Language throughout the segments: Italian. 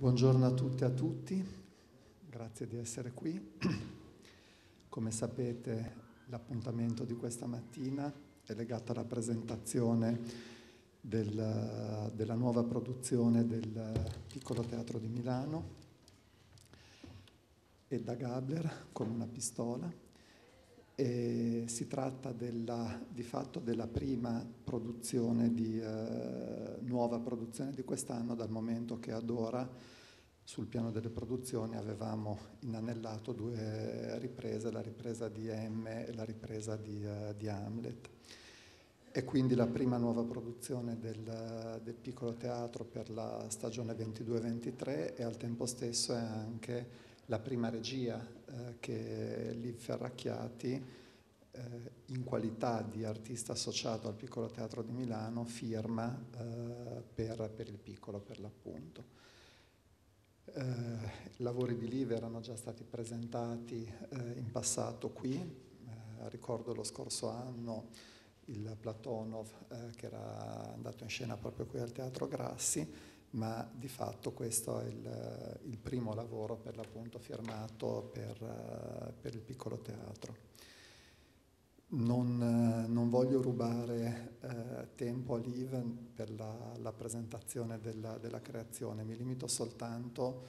Buongiorno a tutte e a tutti, grazie di essere qui. Come sapete l'appuntamento di questa mattina è legato alla presentazione del, della nuova produzione del Piccolo Teatro di Milano, Edda Gabler con una pistola, e si tratta della, di fatto della prima produzione di, eh, nuova produzione di quest'anno dal momento che ad ora sul piano delle produzioni avevamo inanellato due riprese, la ripresa di M e la ripresa di, eh, di Hamlet. E quindi la prima nuova produzione del, del piccolo teatro per la stagione 22-23 e al tempo stesso è anche la prima regia eh, che Liv Ferracchiati, eh, in qualità di artista associato al Piccolo Teatro di Milano, firma eh, per, per, il piccolo per l'appunto. Eh, I lavori di Liv erano già stati presentati eh, in passato qui, eh, ricordo lo scorso anno il Platonov che era andato in scena proprio qui al Teatro Grassi, ma di fatto questo è il, il primo lavoro per l'appunto firmato per, per il piccolo teatro. Non, non voglio rubare eh, tempo a Liv per la, la presentazione della, della, creazione, mi limito soltanto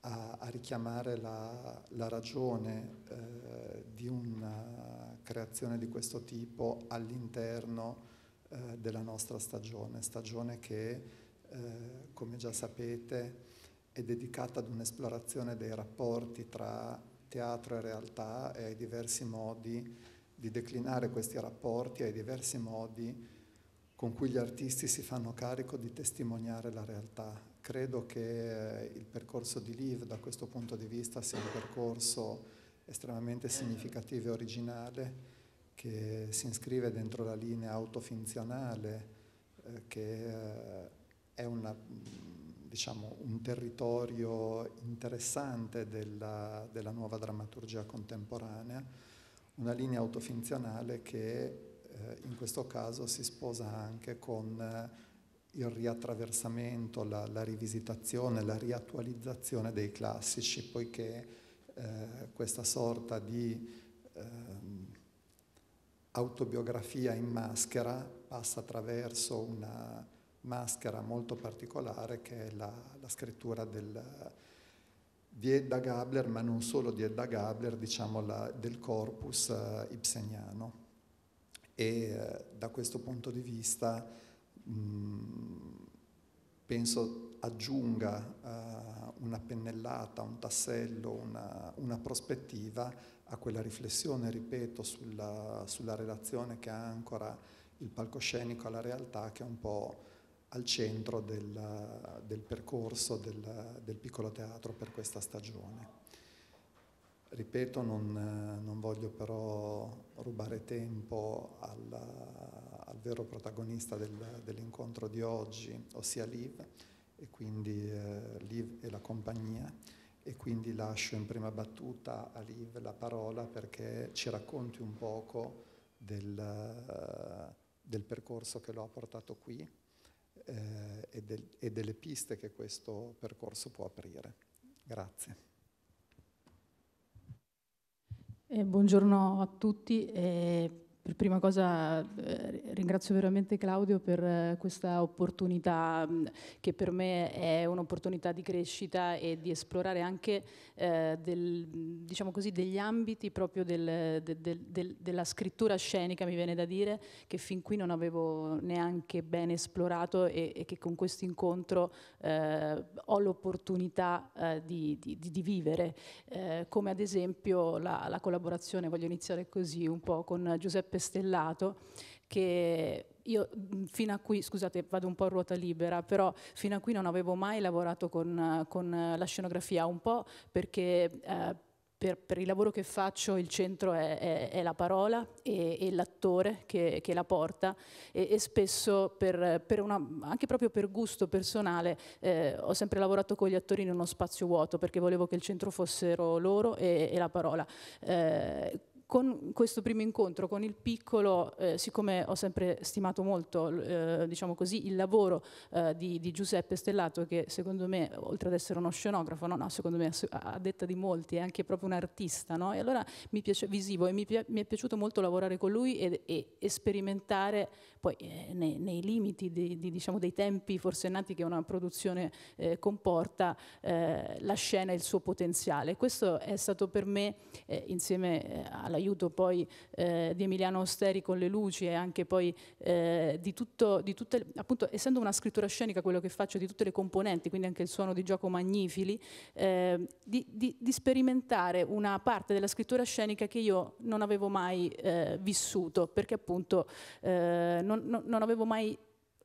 a, a richiamare la, la ragione eh, di una creazione di questo tipo all'interno eh, della nostra stagione, stagione che eh, come già sapete, è dedicata ad un'esplorazione dei rapporti tra teatro e realtà e ai diversi modi di declinare questi rapporti, ai diversi modi con cui gli artisti si fanno carico di testimoniare la realtà. Credo che eh, il percorso di Liv da questo punto di vista sia un percorso estremamente significativo e originale che si iscrive dentro la linea autofinzionale eh, che eh, è una, mm, diciamo, un territorio interessante della, della, nuova drammaturgia contemporanea, una linea autofinzionale che eh, in questo caso si sposa anche con eh, il riattraversamento, la, la rivisitazione, la riattualizzazione dei classici, poiché eh, questa sorta di eh, autobiografia in maschera passa attraverso una maschera molto particolare che è la, la scrittura del, di Edda Gabler, ma non solo di Edda Gabler, diciamo la, del corpus eh, ibseniano. E eh, da questo punto di vista mh, mm, penso aggiunga eh, una pennellata, un tassello, una, una, prospettiva a quella riflessione, ripeto, sulla, sulla relazione che ha ancora il palcoscenico alla realtà che è un po' al centro della, del percorso della, del piccolo teatro per questa stagione. Ripeto, non, non voglio però rubare tempo alla, al vero protagonista del, dell'incontro di oggi, ossia Liv, e quindi eh, Liv e la compagnia, e quindi lascio in prima battuta a Liv la parola perché ci racconti un poco del, del percorso che lo ha portato qui, eh, e, del, e delle piste che questo percorso può aprire. Grazie. Eh, buongiorno a tutti, eh, per prima cosa eh, ringrazio veramente Claudio per eh, questa opportunità mm, che per me è un'opportunità di crescita e di esplorare anche eh, del, diciamo così, degli ambiti proprio del, del, della scrittura scenica, mi viene da dire, che fin qui non avevo neanche bene esplorato e, e che con questo incontro eh, ho l'opportunità eh, di, di, di, vivere, eh, come ad esempio la, la collaborazione, voglio iniziare così un po' con Giuseppe Stellato, che io mm, fino a qui, scusate, vado un po' a ruota libera, però fino a qui non avevo mai lavorato con, con eh, la scenografia, un po' perché... Eh, per, per, il lavoro che faccio il centro è, è, è la parola e, e l'attore che, che, la porta e, e spesso per, per una, anche proprio per gusto personale eh, ho sempre lavorato con gli attori in uno spazio vuoto perché volevo che il centro fossero loro e, e la parola. Eh, con questo primo incontro con il piccolo, eh, siccome ho sempre stimato molto eh, diciamo così, il lavoro eh, di, di, Giuseppe Stellato, che secondo me, oltre ad essere uno scenografo, no, no, secondo me a detta di molti è anche proprio un artista, no? e allora mi piace, visivo e mi, pi mi, è piaciuto molto lavorare con lui e, e, e sperimentare poi eh, nei, nei, limiti di, di, diciamo, dei tempi forsennati che una produzione eh, comporta eh, la scena e il suo potenziale. Questo è stato per me, insieme alla l'aiuto poi eh, di Emiliano Osteri con le luci e anche poi eh, di, tutto, di tutte, appunto essendo una scrittura scenica quello che faccio di tutte le componenti, quindi anche il suono di gioco Magnifili, eh, di, di, di, sperimentare una parte della scrittura scenica che io non avevo mai eh, vissuto, perché appunto eh, non, non, non, avevo mai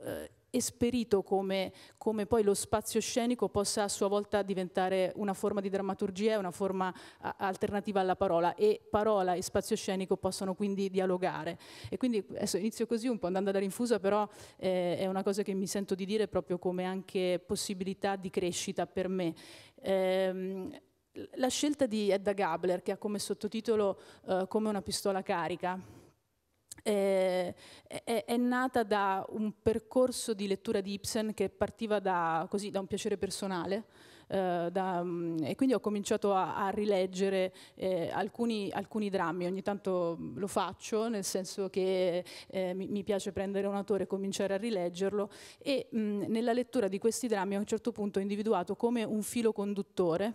eh, esperito come, come, poi lo spazio scenico possa a sua volta diventare una forma di drammaturgia, una forma a, alternativa alla parola e parola e spazio scenico possano quindi dialogare. E quindi adesso inizio così un po' andando alla rinfusa, però eh, è una cosa che mi sento di dire proprio come anche possibilità di crescita per me. Ehm, la scelta di Edda Gabler, che ha come sottotitolo eh, Come una pistola carica, eh, è, è, nata da un percorso di lettura di Ibsen che partiva da, così, da un piacere personale. Eh, da, mm, e quindi ho cominciato a, a rileggere eh, alcuni, alcuni, drammi, ogni tanto mm, lo faccio, nel senso che eh, mi, mi, piace prendere un autore e cominciare a rileggerlo e mh, mm, nella lettura di questi drammi a un certo punto ho individuato come un filo conduttore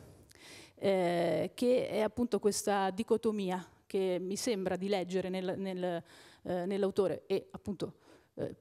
eh, che è appunto questa dicotomia che mi sembra di leggere nel, nel, eh, nell'autore e appunto eh,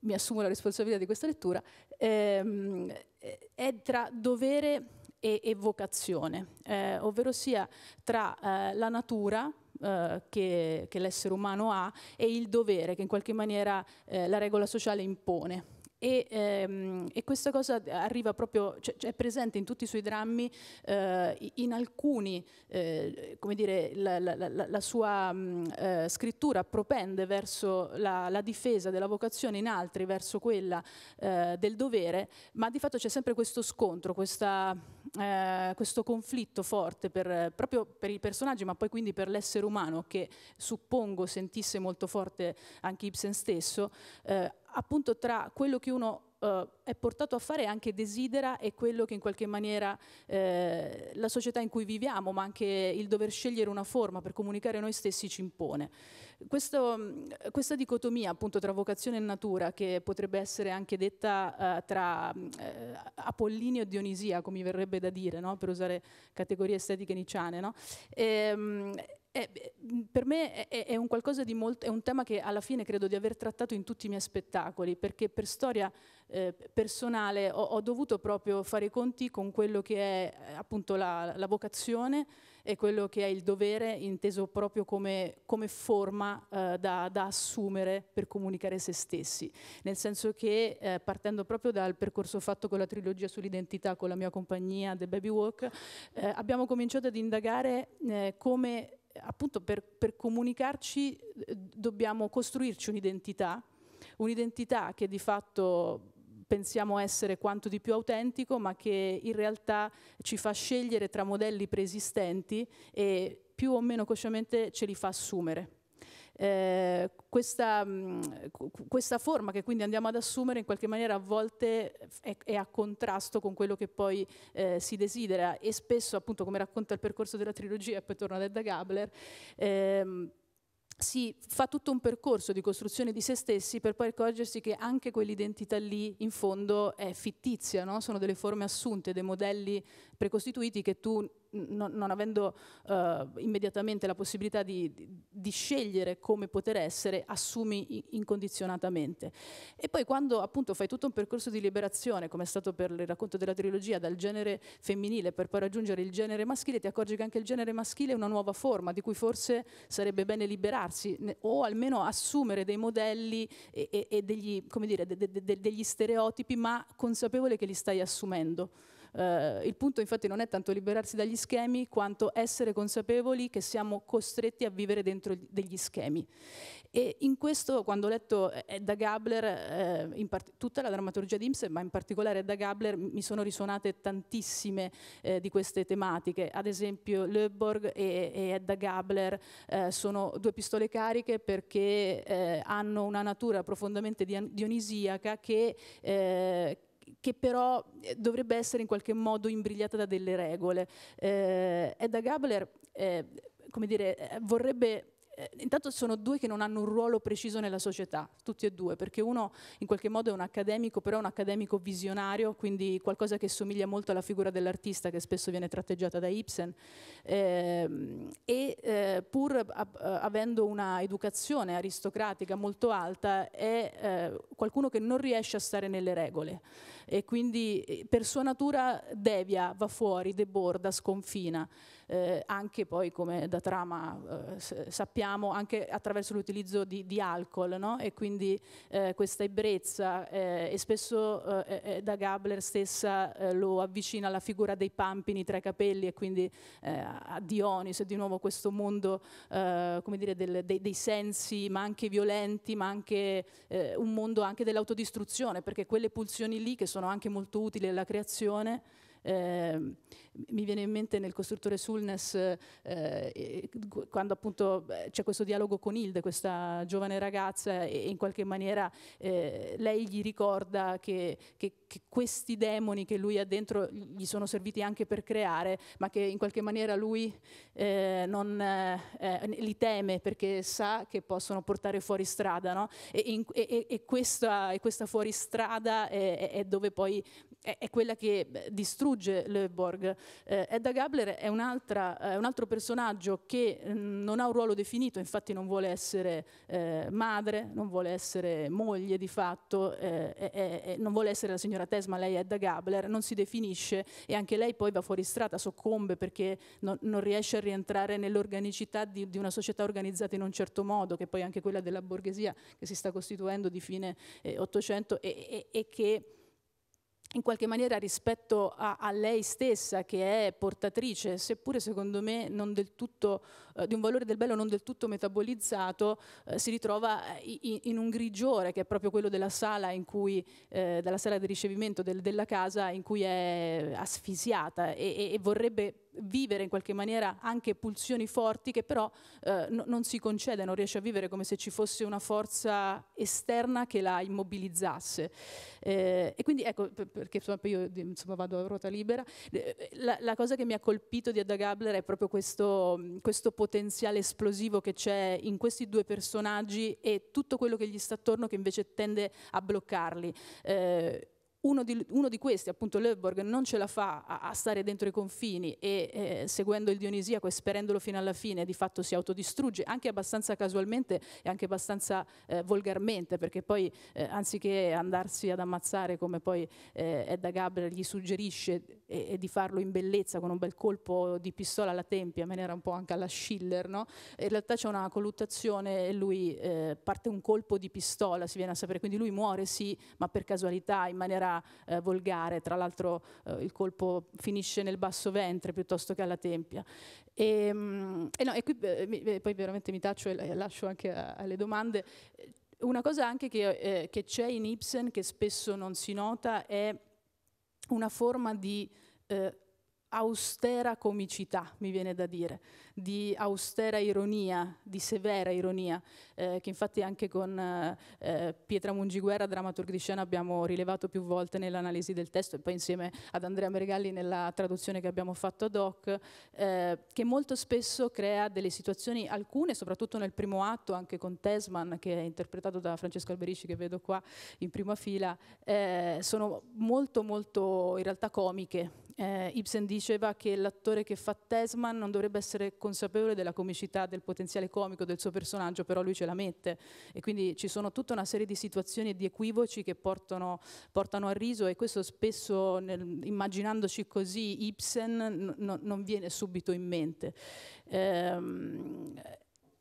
mi assumo la responsabilità di questa lettura, ehm, eh, è tra dovere e, e vocazione, eh, ovvero sia tra eh, la natura, eh, che, che l'essere umano ha e il dovere che in qualche maniera eh, la regola sociale impone. E, ehm, e, questa cosa arriva proprio, cioè, cioè, è presente in tutti i suoi drammi, eh, in alcuni, eh, come dire, la, la, la, la sua mh, mm, eh, scrittura propende verso la, difesa della vocazione, in altri verso quella eh, del dovere, ma di fatto c'è sempre questo scontro, questa eh, questo conflitto forte per, proprio per i personaggi, ma poi quindi per l'essere umano che suppongo sentisse molto forte anche Ibsen stesso, eh, appunto tra quello che uno eh, è portato a fare anche desidera e quello che in qualche maniera eh, la società in cui viviamo, ma anche il dover scegliere una forma per comunicare noi stessi ci impone. Questo, mm, questa dicotomia appunto tra vocazione e natura, che potrebbe essere anche detta eh, tra eh, Apollinio e Dionisia, come mi verrebbe da dire, no? per usare categorie estetiche nicciane, no? e, ehm, eh, per me è, è, un molto, è, un tema che alla fine credo di aver trattato in tutti i miei spettacoli, perché per storia eh, personale ho, ho, dovuto proprio fare i conti con quello che è eh, appunto la, la vocazione e quello che è il dovere inteso proprio come, come forma eh, da, da, assumere per comunicare se stessi, nel senso che eh, partendo proprio dal percorso fatto con la trilogia sull'identità con la mia compagnia The Baby Walk, eh, abbiamo cominciato ad indagare eh, come appunto per, per comunicarci eh, dobbiamo costruirci un'identità, un'identità che di fatto pensiamo essere quanto di più autentico, ma che in realtà ci fa scegliere tra modelli preesistenti e più o meno cosciamente ce li fa assumere. Eh, questa, mh, mm, questa, forma che quindi andiamo ad assumere in qualche maniera a volte è, è a contrasto con quello che poi eh, si desidera e spesso appunto come racconta il percorso della trilogia e poi torna ad Edda Gabler ehm, si fa tutto un percorso di costruzione di se stessi per poi accorgersi che anche quell'identità lì in fondo è fittizia, no? sono delle forme assunte, dei modelli precostituiti che tu non, non avendo eh, immediatamente la possibilità di, di, di, scegliere come poter essere, assumi incondizionatamente. E poi quando appunto fai tutto un percorso di liberazione, come è stato per il racconto della trilogia, dal genere femminile per poi raggiungere il genere maschile, ti accorgi che anche il genere maschile è una nuova forma di cui forse sarebbe bene liberarsi o almeno assumere dei modelli e, e, e degli, dire, de, de, de, degli stereotipi, ma consapevole che li stai assumendo. Eh, il punto infatti non è tanto liberarsi dagli schemi quanto essere consapevoli che siamo costretti a vivere dentro degli schemi. E in questo, quando ho letto Edda Gabler, eh, tutta la drammaturgia di Imse, ma in particolare da Gabler, mi sono risuonate tantissime eh, di queste tematiche. Ad esempio, Löborg e, e Edda Gabler eh, sono due pistole cariche perché eh, hanno una natura profondamente dionisiaca che eh, che però eh, dovrebbe essere in qualche modo imbrigliata da delle regole. Eh, Edda Gabler eh, come dire, eh, vorrebbe eh, intanto sono due che non hanno un ruolo preciso nella società, tutti e due, perché uno in qualche modo è un accademico, però è un accademico visionario, quindi qualcosa che somiglia molto alla figura dell'artista che spesso viene tratteggiata da Ibsen, eh, e eh, pur eh, avendo una educazione aristocratica molto alta è eh, qualcuno che non riesce a stare nelle regole e quindi eh, per sua natura devia, va fuori, deborda, sconfina eh, anche poi come da trama eh, sappiamo, anche attraverso l'utilizzo di, di alcol no? e quindi eh, questa ebbrezza eh, e spesso eh, eh, da Gabler stessa lo avvicina alla figura dei pampini tra i capelli e quindi a Dionis di nuovo questo mondo come dire, del, dei, dei, sensi ma anche violenti, ma anche un mondo anche dell'autodistruzione perché quelle pulsioni lì che sono anche molto utili alla creazione Ehm, mi viene in mente nel costruttore Sulnes, eh, quando appunto c'è questo dialogo con Hilde, questa giovane ragazza, e in qualche maniera eh, lei gli ricorda che, che, che questi demoni che lui ha dentro gli sono serviti anche per creare, ma che in qualche maniera lui eh, non, eh, eh, li teme perché sa che possono portare fuori strada. No? E, in, e, e, questa, e questa fuoristrada è, è dove poi è, è quella che distrugge Löborg. Eh, Edda Gabler è, è, eh, un altro personaggio che mm, non ha un ruolo definito, infatti non vuole essere eh, madre, non vuole essere moglie di fatto, eh, non vuole essere la signora Tesma, lei è Edda Gabler, non si definisce e anche lei poi va fuori strada, soccombe perché non, non riesce a rientrare nell'organicità di, di, una società organizzata in un certo modo, che poi è anche quella della borghesia che si sta costituendo di fine eh, Ottocento e, e, e che in qualche maniera rispetto a, a, lei stessa che è portatrice, seppure secondo me tutto, eh, di un valore del bello non del tutto metabolizzato, eh, si ritrova eh, in, in, un grigiore che è proprio quello della sala, cui, eh, della sala di ricevimento del, della casa in cui è asfisiata e, e, e vorrebbe vivere in qualche maniera anche pulsioni forti che però eh, no, non si concede, non riesce a vivere come se ci fosse una forza esterna che la immobilizzasse. Eh, e quindi ecco, perché insomma, io insomma, vado a ruota libera, eh, la, la, cosa che mi ha colpito di Ada Gabler è proprio questo, questo potenziale esplosivo che c'è in questi due personaggi e tutto quello che gli sta attorno che invece tende a bloccarli. Eh, uno di, uno di, questi, appunto Löborg, non ce la fa a, a stare dentro i confini e eh, seguendo il Dionisiaco e sperendolo fino alla fine di fatto si autodistrugge anche abbastanza casualmente e anche abbastanza eh, volgarmente perché poi eh, anziché andarsi ad ammazzare come poi eh, Edda Gabriel gli suggerisce e, e, di farlo in bellezza con un bel colpo di pistola alla tempia, me ne era un po' anche alla Schiller, no? in realtà c'è una colluttazione e lui eh, parte un colpo di pistola, si viene a sapere, quindi lui muore sì ma per casualità in maniera eh, volgare, tra l'altro eh, il colpo finisce nel basso ventre piuttosto che alla tempia. E, ehm, mh, e, no, e qui eh, eh, poi veramente mi taccio e lascio anche alle domande. Eh, una cosa anche che, eh, che c'è in Ibsen che spesso non si nota è una forma di austera comicità, mi viene da dire, di austera ironia, di severa ironia, eh, che infatti anche con eh, eh Pietra Mungiguerra, drammaturgo di scena, abbiamo rilevato più volte nell'analisi del testo e poi insieme ad Andrea Mergalli nella traduzione che abbiamo fatto ad hoc, eh, che molto spesso crea delle situazioni, alcune soprattutto nel primo atto, anche con Tesman, che è interpretato da Francesco Alberici, che vedo qua in prima fila, eh, sono molto molto in realtà comiche, eh, Ibsen diceva che l'attore che fa Tesman non dovrebbe essere consapevole della comicità, del potenziale comico del suo personaggio, però lui ce la mette e quindi ci sono tutta una serie di situazioni e di equivoci che portano, portano a riso e questo spesso nel, immaginandoci così Ibsen no, non viene subito in mente. Ehm,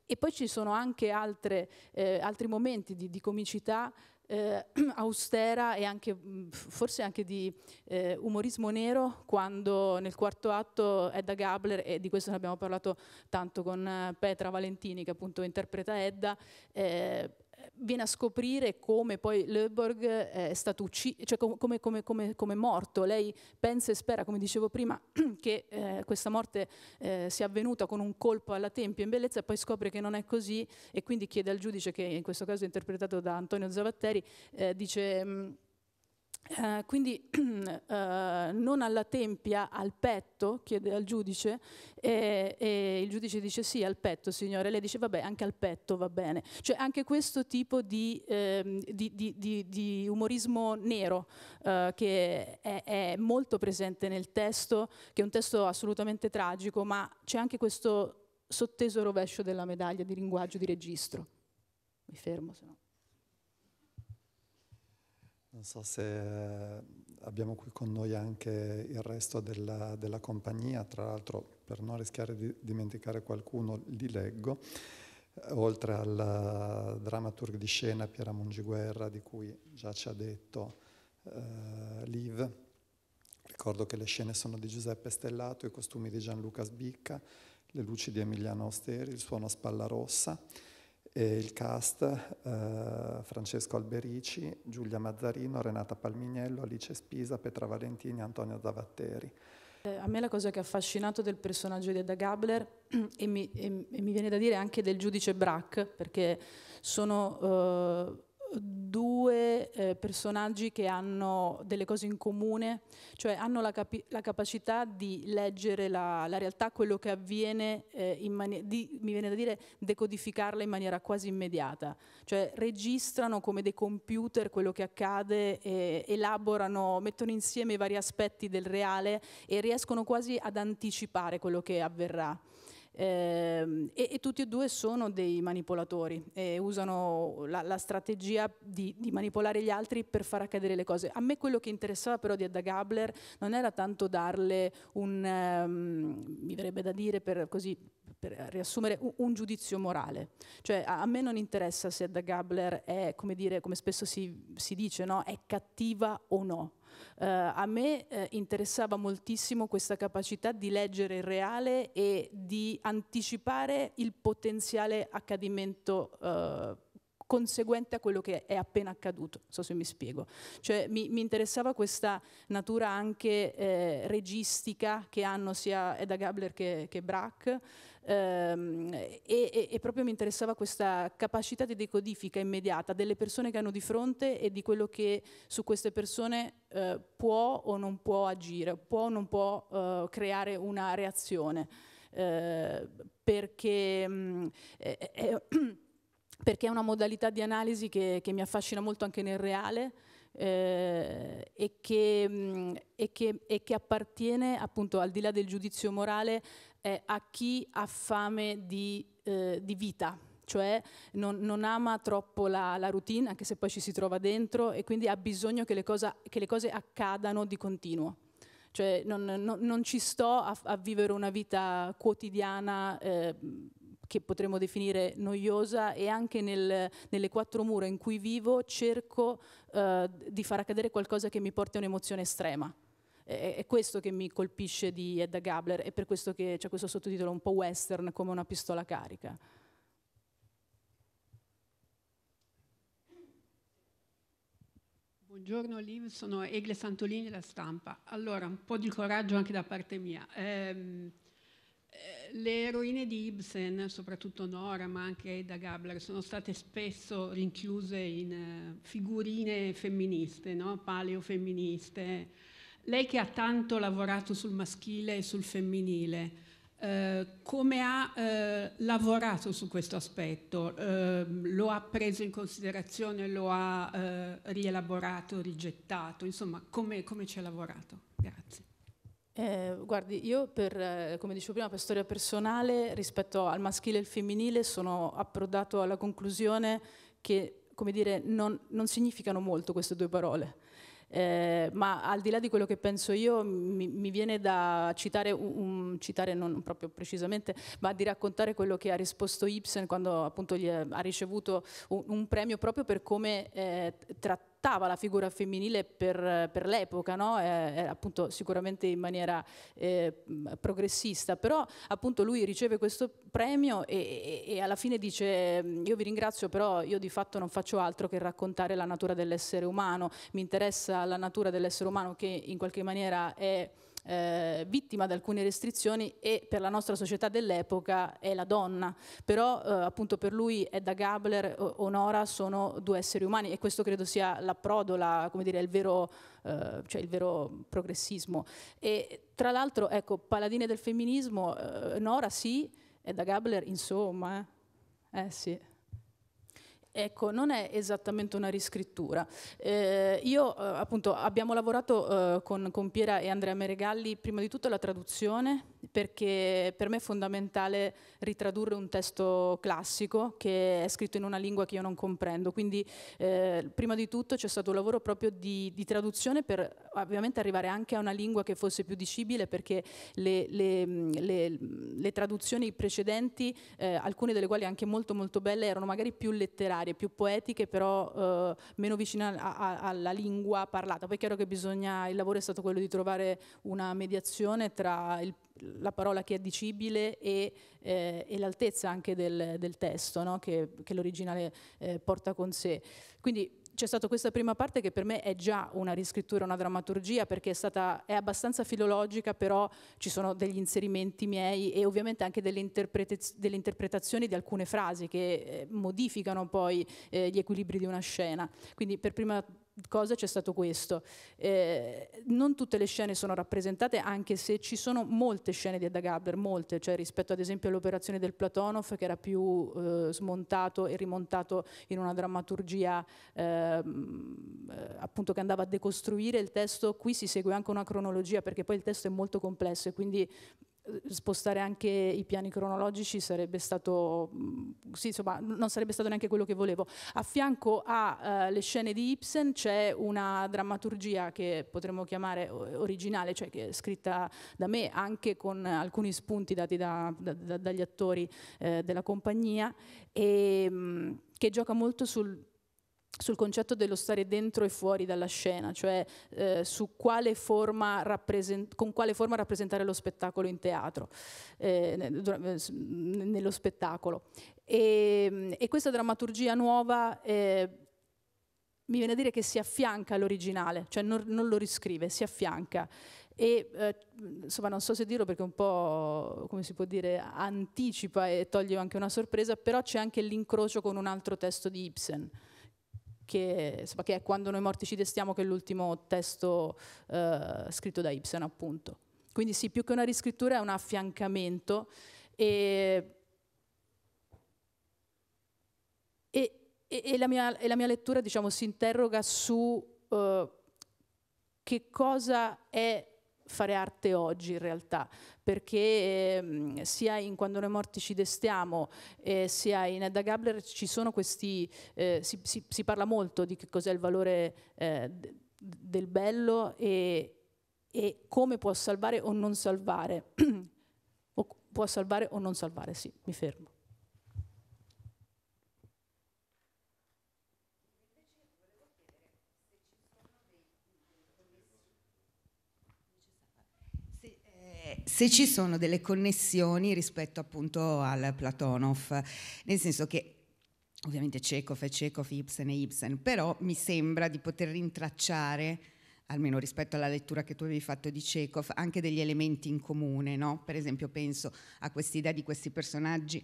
e poi ci sono anche altre, eh, altri momenti di, di comicità eh, austera e anche, mm, forse anche di eh, umorismo nero quando nel quarto atto Edda Gabler, e di questo ne abbiamo parlato tanto con eh, Petra Valentini che appunto interpreta Edda, eh, viene a scoprire come poi Löborg eh, è stato ucciso, cioè come, come, come, come, morto. Lei pensa e spera, come dicevo prima, che eh, questa morte eh, sia avvenuta con un colpo alla tempia in bellezza e poi scopre che non è così e quindi chiede al giudice, che in questo caso è interpretato da Antonio Zavatteri, eh, dice... Mh, mm, eh, quindi eh, non alla tempia, al petto, chiede al giudice, e, e, il giudice dice sì, al petto signore, e lei dice vabbè anche al petto va bene. Cioè anche questo tipo di, eh, di, di, di umorismo nero eh, che è, è, molto presente nel testo, che è un testo assolutamente tragico, ma c'è anche questo sotteso rovescio della medaglia di linguaggio, di registro. Mi fermo se no. Non so se eh, abbiamo qui con noi anche il resto della, della compagnia, tra l'altro per non rischiare di dimenticare qualcuno li leggo, eh, oltre al eh, dramaturg di scena Piera Mungiguerra di cui già ci ha detto eh, Liv. Ricordo che le scene sono di Giuseppe Stellato, i costumi di Gianluca Sbicca, le luci di Emiliano Osteri, il suono a spalla rossa e il cast eh, Francesco Alberici, Giulia Mazzarino, Renata Palmignello, Alice Spisa, Petra Valentini, Antonio Zavatteri. Eh, a me la cosa che ha affascinato del personaggio di Edda Gabler e mi, e, e mi viene da dire anche del giudice Brack, perché sono eh, due due eh, personaggi che hanno delle cose in comune, cioè hanno la, la capacità di leggere la, la, realtà, quello che avviene, eh, di, mi viene da dire, decodificarla in maniera quasi immediata, cioè registrano come dei computer quello che accade, eh, elaborano, mettono insieme i vari aspetti del reale e riescono quasi ad anticipare quello che avverrà. Ehm, e, e, tutti e due sono dei manipolatori e usano la, la strategia di, di, manipolare gli altri per far accadere le cose. A me quello che interessava però di Edda Gabler non era tanto darle un, um, mi verrebbe da dire per così per riassumere, un, giudizio morale. Cioè a, a, me non interessa se Edda Gabler è, come, dire, come spesso si, si dice, no? è cattiva o no. Eh, a me eh, interessava moltissimo questa capacità di leggere il reale e di anticipare il potenziale accadimento eh, conseguente a quello che è appena accaduto, non so se mi spiego. Cioè, mi, mi, interessava questa natura anche eh, registica che hanno sia Eda Gabler che, che Brack, Ehm, e, e, e proprio mi interessava questa capacità di decodifica immediata delle persone che hanno di fronte e di quello che su queste persone eh, può o non può agire, può o non può eh, creare una reazione, eh, perché, mh, mm, perché, è, una modalità di analisi che, che, mi affascina molto anche nel reale. Eh, e che, mh, mm, che, e, che, appartiene appunto al di là del giudizio morale eh, a chi ha fame di, eh, di vita, cioè non, non, ama troppo la, la, routine, anche se poi ci si trova dentro, e quindi ha bisogno che le, cosa, che le cose accadano di continuo. Cioè non, non, non ci sto a, a, vivere una vita quotidiana eh, che potremmo definire noiosa e anche nel, nelle quattro mura in cui vivo cerco eh, di far accadere qualcosa che mi porti a un'emozione estrema è, questo che mi colpisce di Edda Gabler e per questo che c'è questo sottotitolo un po' western come una pistola carica. Buongiorno Liv, sono Egle Santolini della Stampa. Allora, un po' di coraggio anche da parte mia. Ehm, eh, le eroine di Ibsen, soprattutto Nora, ma anche Edda Gabler, sono state spesso rinchiuse in eh, figurine femministe, no? paleofemministe, lei che ha tanto lavorato sul maschile e sul femminile, eh, come ha eh, lavorato su questo aspetto? Eh, lo ha preso in considerazione, lo ha eh, rielaborato, rigettato? Insomma, come, come ci ha lavorato? Grazie. Eh, guardi, io per, eh, come dicevo prima, per storia personale rispetto al maschile e al femminile sono approdato alla conclusione che, come dire, non, non significano molto queste due parole. Eh, ma al di là di quello che penso io, mi, mi viene da citare, un, un, citare non proprio precisamente, ma di raccontare quello che ha risposto Ibsen quando appunto gli ha ricevuto un, un premio proprio per come eh, trattava trattava la figura femminile per, per l'epoca, no? eh, eh appunto sicuramente in maniera eh, progressista, però appunto lui riceve questo premio e, e, e, alla fine dice io vi ringrazio però io di fatto non faccio altro che raccontare la natura dell'essere umano, mi interessa la natura dell'essere umano che in qualche maniera è eh, vittima di alcune restrizioni e per la nostra società dell'epoca è la donna, però eh, appunto per lui Edda Gabler e Onora sono due esseri umani e questo credo sia l'approdo, la, come dire, il vero, eh, cioè il vero progressismo. E tra l'altro, ecco, paladine del femminismo, eh, Nora sì, Edda Gabler insomma, eh, eh sì. Ecco, non è esattamente una riscrittura. Eh, io, eh, appunto, abbiamo lavorato eh, con, con Piera e Andrea Meregalli prima di tutto la traduzione perché per me è fondamentale ritradurre un testo classico che è scritto in una lingua che io non comprendo. Quindi eh, prima di tutto c'è stato un lavoro proprio di, di, traduzione per ovviamente arrivare anche a una lingua che fosse più dicibile perché le, le, le, le traduzioni precedenti, eh, alcune delle quali anche molto molto belle, erano magari più letterarie, più poetiche, però eh, meno vicine a, a, alla lingua parlata. Poi è chiaro che bisogna, il lavoro è stato quello di trovare una mediazione tra il la parola che è dicibile e, eh, e l'altezza anche del, del testo no? che, che l'originale eh, porta con sé. Quindi c'è stata questa prima parte che per me è già una riscrittura, una drammaturgia, perché è, stata, è abbastanza filologica, però ci sono degli inserimenti miei e ovviamente anche delle, interpretaz- delle interpretazioni di alcune frasi che eh, modificano poi eh, gli equilibri di una scena. Quindi per prima cosa c'è stato questo. Eh, non tutte le scene sono rappresentate, anche se ci sono molte scene di Edda Gabler, molte, cioè rispetto ad esempio all'operazione del Platonov che era più eh, smontato e rimontato in una drammaturgia ehm, eh, appunto che andava a decostruire il testo, qui si segue anche una cronologia perché poi il testo è molto complesso e quindi spostare anche i piani cronologici sarebbe stato, mm, sì, insomma, non sarebbe stato neanche quello che volevo. A fianco alle eh, scene di Ibsen c'è una drammaturgia che potremmo chiamare originale, cioè che è scritta da me anche con alcuni spunti dati da, da, da, dagli attori eh, della compagnia e mh, mm, che gioca molto sul sul concetto dello stare dentro e fuori dalla scena, cioè eh, su quale forma rappresent- con quale forma rappresentare lo spettacolo in teatro, eh, eh nello spettacolo. E, ehm, e, questa drammaturgia nuova eh, mi viene a dire che si affianca all'originale, cioè non, non lo riscrive, si affianca. E eh, insomma, non so se dirlo perché un po', come si può dire, anticipa e toglie anche una sorpresa, però c'è anche l'incrocio con un altro testo di Ibsen che, insomma, che è Quando noi morti ci destiamo, che è l'ultimo testo eh, scritto da Ibsen, appunto. Quindi sì, più che una riscrittura è un affiancamento e, e, e, la, mia, e la, mia, lettura, diciamo, si interroga su eh, che cosa è fare arte oggi in realtà, perché eh, sia in Quando noi morti ci destiamo, eh, sia in Edda Gabler ci sono questi, eh, si, si, si, parla molto di che cos'è il valore eh, del bello e, e, come può salvare o non salvare, o può salvare o non salvare, sì, mi fermo. se ci sono delle connessioni rispetto appunto al Platonov, nel senso che ovviamente Chekhov è Chekhov, Ibsen e Ibsen, però mi sembra di poter rintracciare almeno rispetto alla lettura che tu avevi fatto di Chekhov, anche degli elementi in comune, no? Per esempio penso a quest'idea di questi personaggi,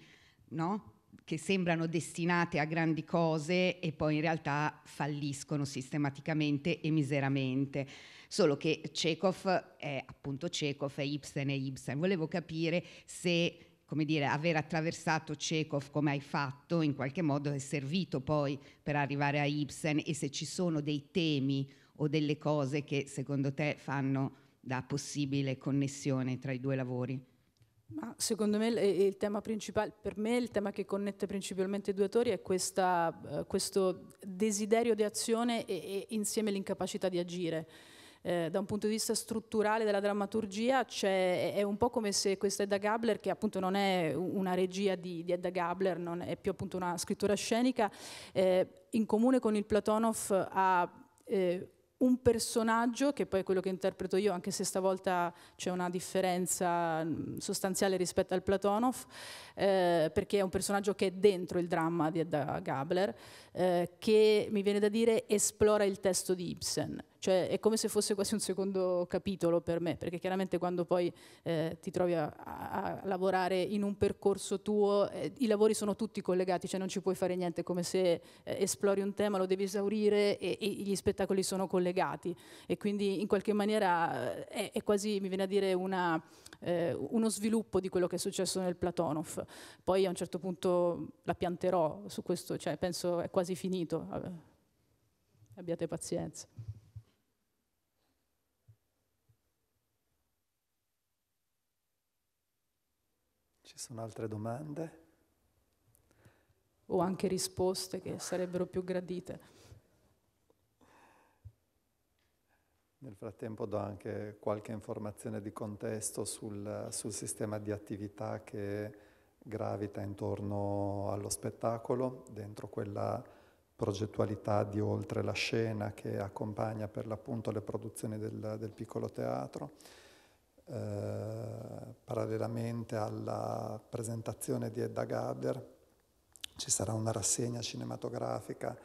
no? che sembrano destinate a grandi cose e poi in realtà falliscono sistematicamente e miseramente. Solo che Chekhov è appunto Chekhov, è Ibsen, e Ibsen. Volevo capire se come dire, aver attraversato Chekhov come hai fatto in qualche modo è servito poi per arrivare a Ibsen e se ci sono dei temi o delle cose che secondo te fanno da possibile connessione tra i due lavori? Ma secondo me il tema principale, per me il tema che connette principalmente i due autori è questa, eh, questo desiderio di azione e, e insieme l'incapacità di agire. Eh, da un punto di vista strutturale della drammaturgia è un po' come se questa Edda Gabler, che appunto non è una regia di, di Edda Gabler, non è più appunto una scrittura scenica, eh, in comune con il Platonov ha... Eh, un personaggio, che poi è quello che interpreto io, anche se stavolta c'è una differenza mm, sostanziale rispetto al Platonov, eh, perché è un personaggio che è dentro il dramma di Edda Gabler, eh, che mi viene da dire esplora il testo di Ibsen. Cioè è come se fosse quasi un secondo capitolo per me, perché chiaramente quando poi eh, ti trovi a, a, lavorare in un percorso tuo, eh, i lavori sono tutti collegati, cioè non ci puoi fare niente, è come se eh, esplori un tema, lo devi esaurire e, e, gli spettacoli sono collegati. E quindi in qualche maniera eh, è, è quasi, mi viene a dire, una, uno sviluppo di quello che è successo nel Platonov. Poi a un certo punto la pianterò su questo, cioè penso è quasi quasi finito, abbiate pazienza. Ci sono altre domande? O anche risposte che sarebbero più gradite. Nel frattempo do anche qualche informazione di contesto sul, sul sistema di attività che gravita intorno allo spettacolo, dentro quella progettualità di Oltre la scena che accompagna per l'appunto le produzioni del, del piccolo teatro. Eh, parallelamente alla presentazione di Edda Gaber ci sarà una rassegna cinematografica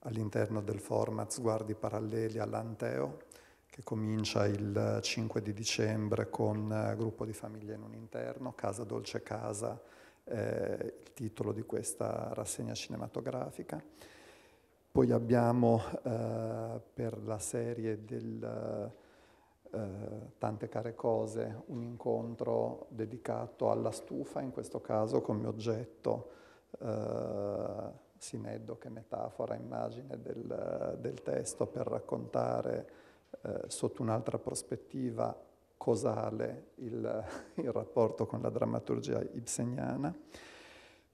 all'interno del format Sguardi paralleli all'Anteo che comincia il 5 di dicembre con eh, Gruppo di famiglie in un interno, Casa Dolce Casa, eh, il titolo di questa rassegna cinematografica. Poi abbiamo eh, per la serie del eh, Tante care cose un incontro dedicato alla stufa, in questo caso come oggetto eh, che metafora, immagine del, del, testo per raccontare eh, sotto un'altra prospettiva cosale il, il rapporto con la drammaturgia ibseniana.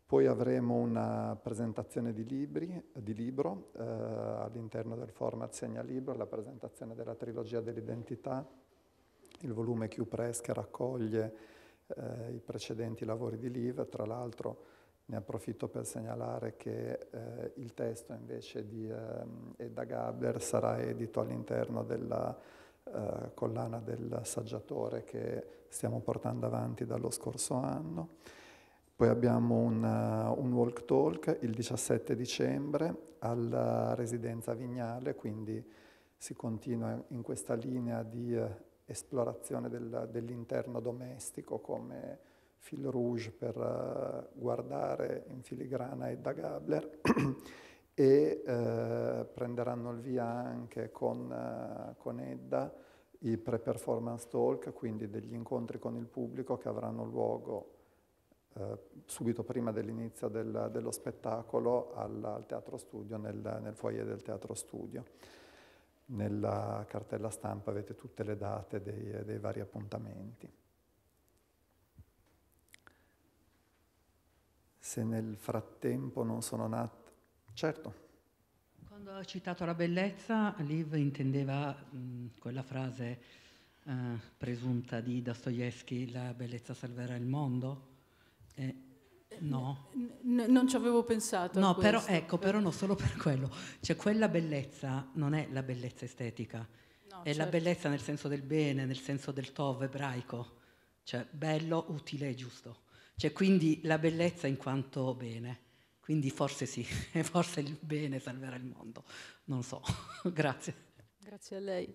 Poi avremo una presentazione di, libri, di libro eh, all'interno del format Segnalibro, la presentazione della trilogia dell'identità, il volume Q Press che raccoglie eh, i precedenti lavori di Liv. Tra l'altro ne approfitto per segnalare che eh, il testo invece di ehm, Edda Gabler sarà edito all'interno della eh, collana del saggiatore che stiamo portando avanti dallo scorso anno. Poi abbiamo un, eh, un, walk talk il 17 dicembre alla Residenza Vignale, quindi si continua in questa linea di eh, esplorazione del, dell'interno domestico come fil rouge per eh, guardare in filigrana Edda Gabler e eh, prenderanno il via anche con, con Edda i pre-performance talk, quindi degli incontri con il pubblico che avranno luogo eh, subito prima dell'inizio del, dello spettacolo al, al Teatro Studio, nel, nel, foyer del Teatro Studio. Nella cartella stampa avete tutte le date dei, dei vari appuntamenti. Se nel frattempo non sono nate... Certo. Quando ha citato la bellezza, Liv intendeva mh, quella frase eh, presunta di Dostoevsky, la bellezza salverà il mondo? Eh, no. N- non ci avevo pensato. No, però, ecco, però non solo per quello. Cioè, quella bellezza non è la bellezza estetica, no, è certo. la bellezza nel senso del bene, nel senso del tov ebraico, cioè bello, utile e giusto. Cioè, quindi la bellezza in quanto bene. Quindi forse sì, forse il bene salverà il mondo. Non so. Grazie. Grazie a lei.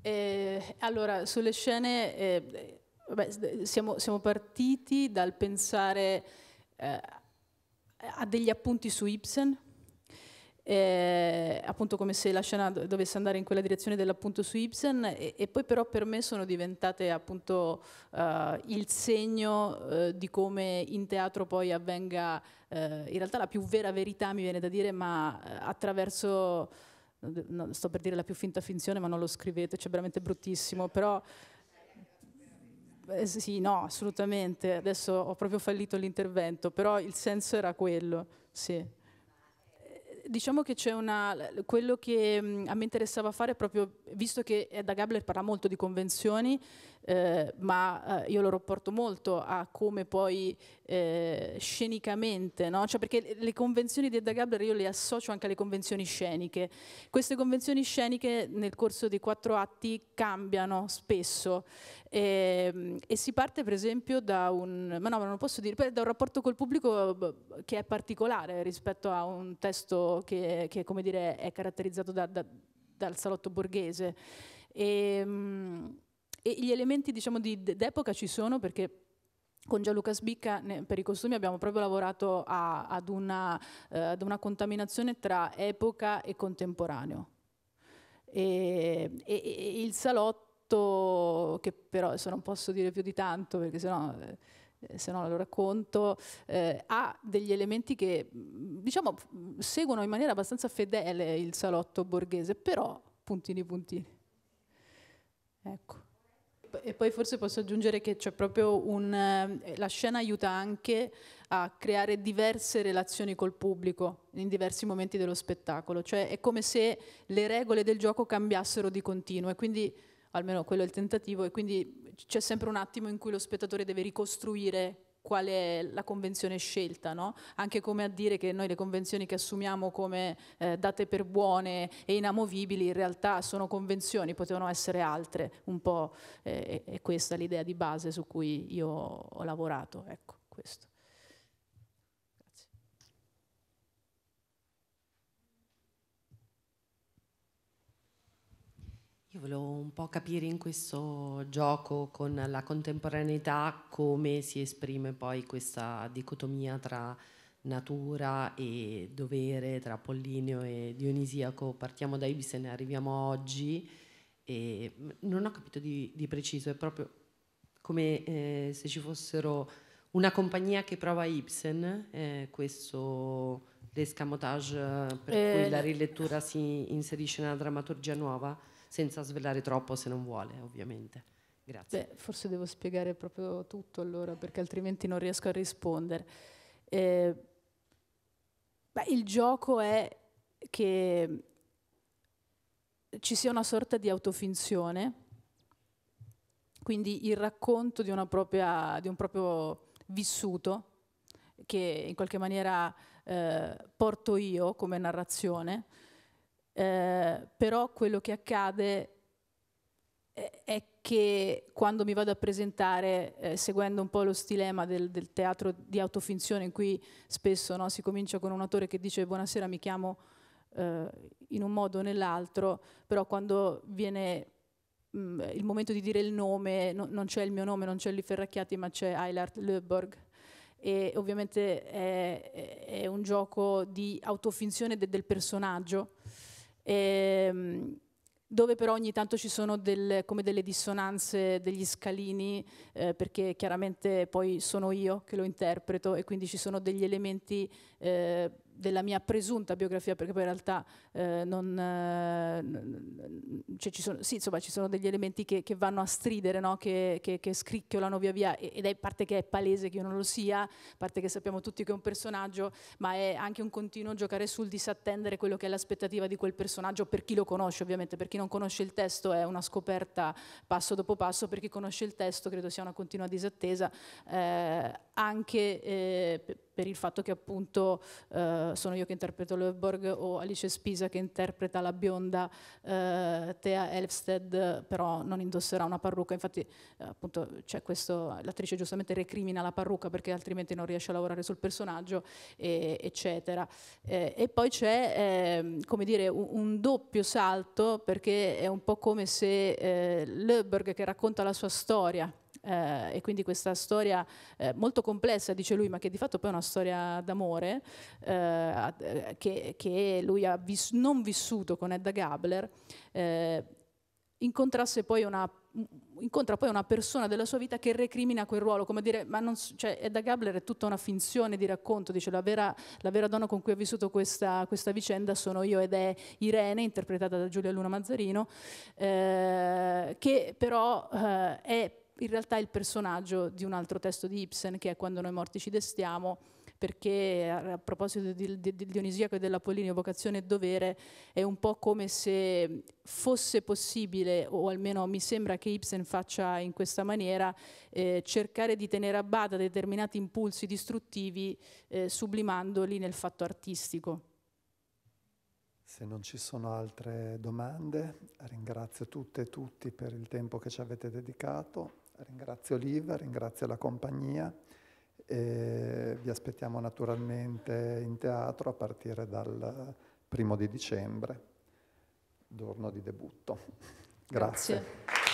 Eh, allora, sulle scene... Eh, Beh, siamo, siamo, partiti dal pensare eh, a degli appunti su Ibsen, eh, appunto come se la scena dovesse andare in quella direzione dell'appunto su Ibsen e, e poi però per me sono diventate appunto eh, il segno eh, di come in teatro poi avvenga eh, in realtà la più vera verità mi viene da dire ma eh, attraverso sto per dire la più finta finzione ma non lo scrivete, cioè veramente bruttissimo però eh, sì, no, assolutamente. Adesso ho proprio fallito l'intervento, però il senso era quello, sì eh, diciamo che c'è una. Quello che mm, a me interessava fare è proprio, visto che Edda Gabler parla molto di convenzioni, eh, ma eh, io lo rapporto molto a come poi eh, scenicamente, no? cioè perché le convenzioni di Edda Gabler io le associo anche alle convenzioni sceniche. Queste convenzioni sceniche nel corso dei quattro atti cambiano spesso e, ehm, e si parte per esempio da un, ma no, ma non posso dire, da un rapporto col pubblico che è particolare rispetto a un testo che, che come dire, è caratterizzato da, da, dal salotto borghese. E, ehm, e gli elementi diciamo, di, d'epoca ci sono perché con Gianluca Sbicca per i costumi abbiamo proprio lavorato a, ad, una, eh, ad una contaminazione tra epoca e contemporaneo. E, e, e, il salotto, che però adesso non posso dire più di tanto perché sennò, eh, eh se lo racconto, eh, ha degli elementi che diciamo seguono in maniera abbastanza fedele il salotto borghese, però puntini puntini. Ecco. E poi forse posso aggiungere che c'è proprio un... Eh, la scena aiuta anche a creare diverse relazioni col pubblico in diversi momenti dello spettacolo, cioè è come se le regole del gioco cambiassero di continuo e quindi, almeno quello è il tentativo, e quindi c'è sempre un attimo in cui lo spettatore deve ricostruire qual è la convenzione scelta, no? anche come a dire che noi le convenzioni che assumiamo come eh, date per buone e inamovibili in realtà sono convenzioni, potevano essere altre, un po' eh, è questa l'idea di base su cui io ho lavorato. Ecco, questo. Io volevo un po' capire in questo gioco con la contemporaneità come si esprime poi questa dicotomia tra natura e dovere, tra Pollinio e Dionisiaco. Partiamo da Ibsen e arriviamo oggi. E non ho capito di, di preciso, è proprio come eh, se ci fossero una compagnia che prova Ibsen, eh, questo l'escamotage per eh, cui la rilettura si inserisce nella drammaturgia nuova senza svelare troppo se non vuole, ovviamente. Grazie. Beh, forse devo spiegare proprio tutto allora, perché altrimenti non riesco a rispondere. Eh, beh, il gioco è che ci sia una sorta di autofinzione, quindi il racconto di, propria, di un proprio vissuto che in qualche maniera eh, porto io come narrazione, eh, però quello che accade eh, è che quando mi vado a presentare, eh, seguendo un po' lo stilema del, del teatro di autofinzione, in cui spesso no, si comincia con un autore che dice buonasera, mi chiamo eh, in un modo o nell'altro, però quando viene mh, mm, il momento di dire il nome, no, non c'è il mio nome, non c'è Li Ferracchiati, ma c'è Eilert Löborg. E ovviamente è, è, un gioco di autofinzione de, del personaggio ehm, dove però ogni tanto ci sono del, come delle dissonanze, degli scalini, eh, perché chiaramente poi sono io che lo interpreto e quindi ci sono degli elementi eh, della mia presunta biografia, perché poi in realtà eh, non, eh, cioè ci, sono, sì, insomma, ci, sono, degli elementi che, che vanno a stridere, no? che, che, che, scricchiolano via via, ed è parte che è palese che io non lo sia, parte che sappiamo tutti che è un personaggio, ma è anche un continuo giocare sul disattendere quello che è l'aspettativa di quel personaggio per chi lo conosce ovviamente, per chi non conosce il testo è una scoperta passo dopo passo, per chi conosce il testo credo sia una continua disattesa, eh, anche eh, per il fatto che appunto eh, sono io che interpreto Löfborg o Alice Spisa che interpreta la bionda eh, Thea Elfsted, però non indosserà una parrucca, infatti appunto c'è questo, l'attrice giustamente recrimina la parrucca perché altrimenti non riesce a lavorare sul personaggio, e, eccetera. Eh, e poi c'è, ehm, come dire, un, un, doppio salto perché è un po' come se eh, Löfberg che racconta la sua storia, eh, e quindi questa storia eh, molto complessa, dice lui, ma che di fatto poi è una storia d'amore eh, eh che, che, lui ha vis non vissuto con Edda Gabler, eh, incontrasse poi una incontra poi una persona della sua vita che recrimina quel ruolo, come dire, ma non, cioè, Edda Gabler è tutta una finzione di racconto, dice la vera, la vera donna con cui ha vissuto questa, questa, vicenda sono io ed è Irene, interpretata da Giulia Luna Mazzarino, eh, che però eh, è in realtà è il personaggio di un altro testo di Ibsen che è Quando noi morti ci destiamo, perché eh, a proposito del di, di Dionisiaco e dell'Apollinio, vocazione e dovere, è un po' come se fosse possibile, o almeno mi sembra che Ibsen faccia in questa maniera, eh, cercare di tenere a bada determinati impulsi distruttivi eh, sublimandoli nel fatto artistico. Se non ci sono altre domande, ringrazio tutte e tutti per il tempo che ci avete dedicato. Ringrazio l'IV, ringrazio la compagnia e vi aspettiamo naturalmente in teatro a partire dal primo di dicembre, giorno di debutto. Grazie. Grazie.